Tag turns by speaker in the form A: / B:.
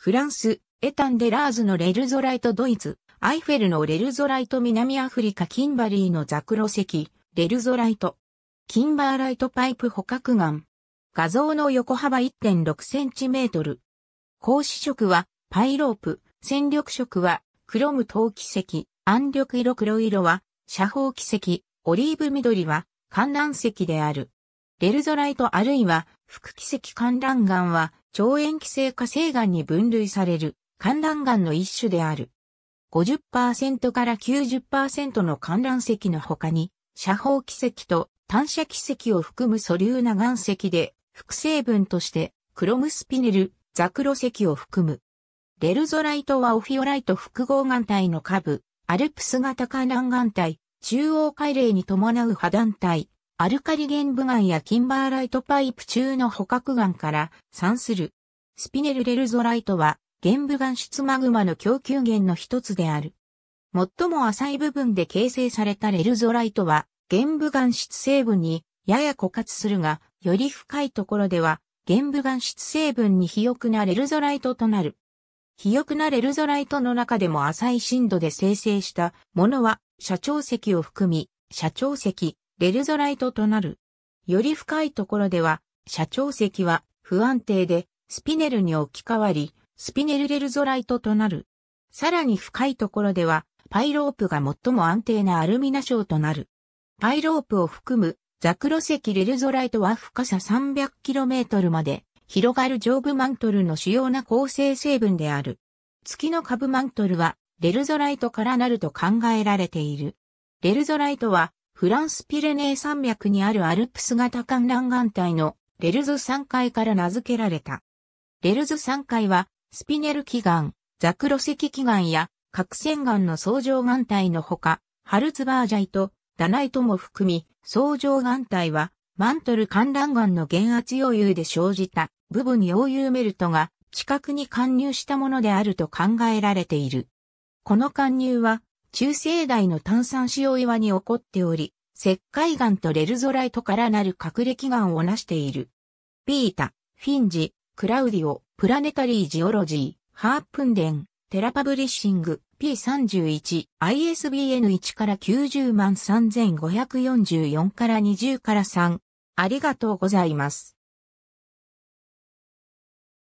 A: フランス、エタンデラーズのレルゾライトドイツ、アイフェルのレルゾライト南アフリカキンバリーのザクロ石、レルゾライト。キンバーライトパイプ捕獲岩。画像の横幅1 6トル。格子色はパイロープ、戦力色はクロム陶器石、暗緑色黒色は斜方器石、オリーブ緑は観覧石である。レルゾライトあるいは副奇跡観覧岩は、腸炎寄生化成岩に分類される観覧岩の一種である。50%から90%の観覧石の他に、射砲奇跡と単射奇跡を含む素粒な岩石で、副成分として、クロムスピネル、ザクロ石を含む。レルゾライトはオフィオライト複合岩体の下部、アルプス型観覧岩体、中央海嶺に伴う破断体、アルカリ玄武岩やキンバーライトパイプ中の捕獲岩から産する。スピネルレルゾライトは、玄武岩質マグマの供給源の一つである。最も浅い部分で形成されたレルゾライトは、玄武岩質成分にやや枯渇するが、より深いところでは、玄武岩質成分に肥沃なレルゾライトとなる。肥沃なレルゾライトの中でも浅い深度で生成したものは、社長石を含み、社長石、レルゾライトとなる。より深いところでは、社長席は不安定で、スピネルに置き換わり、スピネルレルゾライトとなる。さらに深いところでは、パイロープが最も安定なアルミナ賞となる。パイロープを含むザクロ石レルゾライトは深さ 300km まで広がる上部マントルの主要な構成成分である。月の下部マントルはレルゾライトからなると考えられている。レルゾライトはフランスピレネー山脈にあるアルプス型観覧岩帯のレルズ山階から名付けられた。レルズ山階は、スピネル祈岩、ザクロ石祈岩や、核線岩の相乗岩帯のほか、ハルツバージャイとダナイトも含み、相乗岩帯は、マントル観覧岩の減圧余裕で生じた部分溶融メルトが近くに貫入したものであると考えられている。この貫入は中生代の炭酸塩岩に起こっており、石灰岩とレルゾライトからなる隠れ気岩を成している。ピータ、フィンジ、クラウディオ、プラネタリージオロジー、ハープンデン、テラパブリッシング、P31、ISBN1 から90万3544から20から3。ありがとうございます。